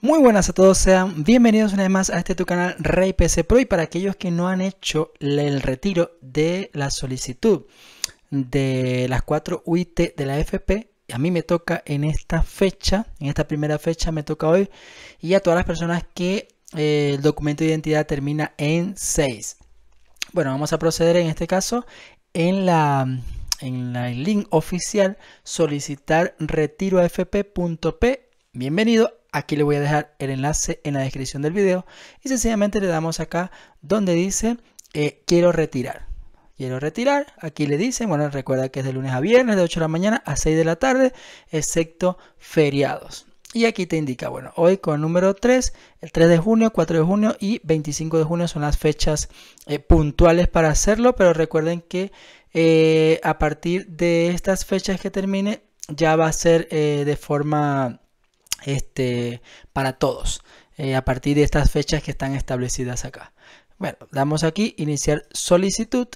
Muy buenas a todos, sean bienvenidos una vez más a este tu canal Rey PC Pro y para aquellos que no han hecho el retiro de la solicitud de las 4 UIT de la FP, a mí me toca en esta fecha, en esta primera fecha me toca hoy y a todas las personas que eh, el documento de identidad termina en 6. Bueno, vamos a proceder en este caso en la en el link oficial solicitar retiro fp.p, Bienvenido Aquí le voy a dejar el enlace en la descripción del video y sencillamente le damos acá donde dice eh, quiero retirar. Quiero retirar, aquí le dicen, bueno, recuerda que es de lunes a viernes, de 8 de la mañana a 6 de la tarde, excepto feriados. Y aquí te indica, bueno, hoy con número 3, el 3 de junio, 4 de junio y 25 de junio son las fechas eh, puntuales para hacerlo, pero recuerden que eh, a partir de estas fechas que termine ya va a ser de forma este, para todos eh, a partir de estas fechas que están establecidas acá. Bueno, damos aquí iniciar solicitud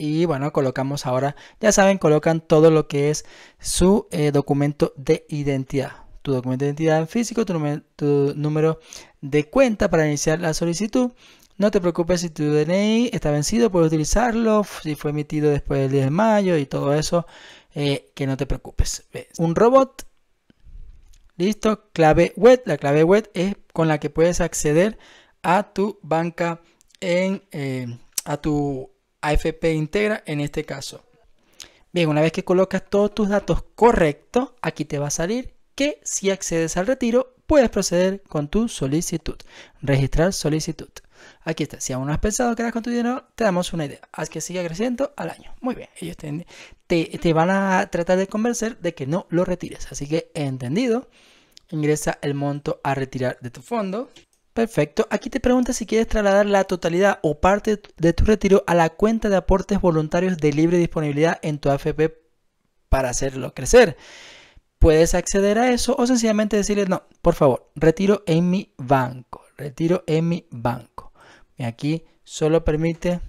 y bueno, colocamos ahora, ya saben, colocan todo lo que es su eh, documento de identidad. Tu documento de identidad en físico, tu, número de cuenta para iniciar la solicitud. No te preocupes si tu DNI está vencido, puedes utilizarlo, si fue emitido después del 10 de mayo y todo eso, eh, que no te preocupes. Un robot Listo, clave web. La clave web es con la que puedes acceder a tu banca en eh, a tu AFP Integra en este caso. Bien, una vez que colocas todos tus datos correctos, aquí te va a salir que si accedes al retiro puedes proceder con tu solicitud. Registrar solicitud. Aquí está. Si aún no has pensado que eras con tu dinero, te damos una idea. Haz que siga creciendo al año. Muy bien. Ellos te van a tratar de convencer de que no lo retires. Así que, entendido, ingresa el monto a retirar de tu fondo. Perfecto. Aquí te pregunta si quieres trasladar la totalidad o parte de tu retiro a la cuenta de aportes voluntarios de libre disponibilidad en tu AFP para hacerlo crecer puedes acceder a eso o sencillamente decirle, no, por favor, retiro en mi banco, retiro en mi banco. Y aquí solo permite,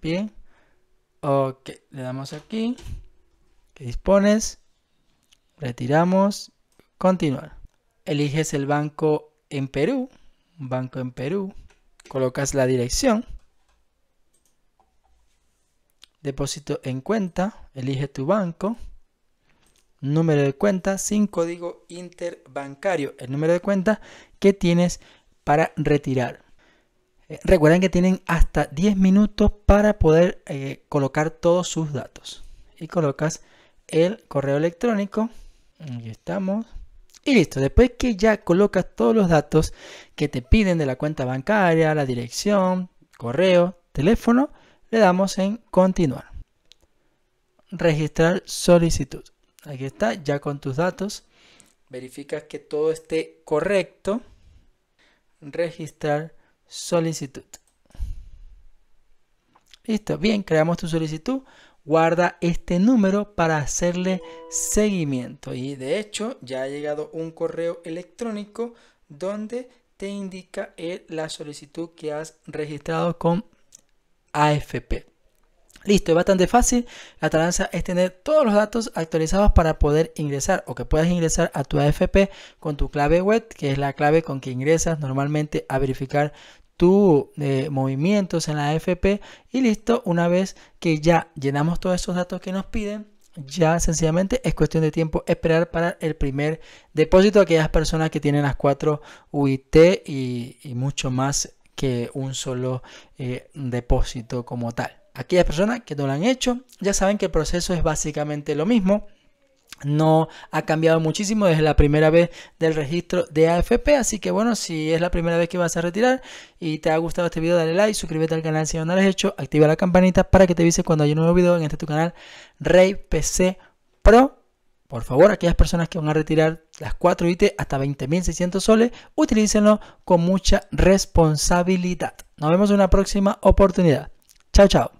bien, ok, le damos aquí, que dispones, retiramos, continuar. Eliges el banco en Perú, banco en Perú, colocas la dirección, depósito en cuenta, elige tu banco, número de cuenta sin código interbancario, el número de cuenta que tienes para retirar. Eh, recuerden que tienen hasta 10 minutos para poder eh, colocar todos sus datos. Y colocas el correo electrónico. Aquí estamos. Y listo, después que ya colocas todos los datos que te piden de la cuenta bancaria, la dirección, correo, teléfono, le damos en continuar. Registrar solicitud. Aquí está, ya con tus datos. Verificas que todo esté correcto. Registrar solicitud. Listo, bien, creamos tu solicitud. Guarda este número para hacerle seguimiento. Y de hecho, ya ha llegado un correo electrónico donde te indica la solicitud que has registrado con AFP. Listo, es bastante fácil. La tardanza es tener todos los datos actualizados para poder ingresar o que puedas ingresar a tu AFP con tu clave web, que es la clave con que ingresas normalmente a verificar tus eh, movimientos en la AFP. Y listo, una vez que ya llenamos todos esos datos que nos piden, ya sencillamente es cuestión de tiempo esperar para el primer depósito. Aquellas personas que tienen las 4 UIT y, mucho más que un solo eh, depósito como tal. Aquellas personas que no lo han hecho ya saben que el proceso es básicamente lo mismo. No ha cambiado muchísimo desde la primera vez del registro de AFP. Así que bueno, si es la primera vez que vas a retirar y te ha gustado este video, dale like, suscríbete al canal si no lo has hecho, activa la campanita para que te avise cuando haya un nuevo video en este tu canal, Rey PC Pro. Por favor, aquellas personas que van a retirar las 4 IT hasta 20.600 soles, utilícenlo con mucha responsabilidad. Nos vemos en una próxima oportunidad. Chao, chao.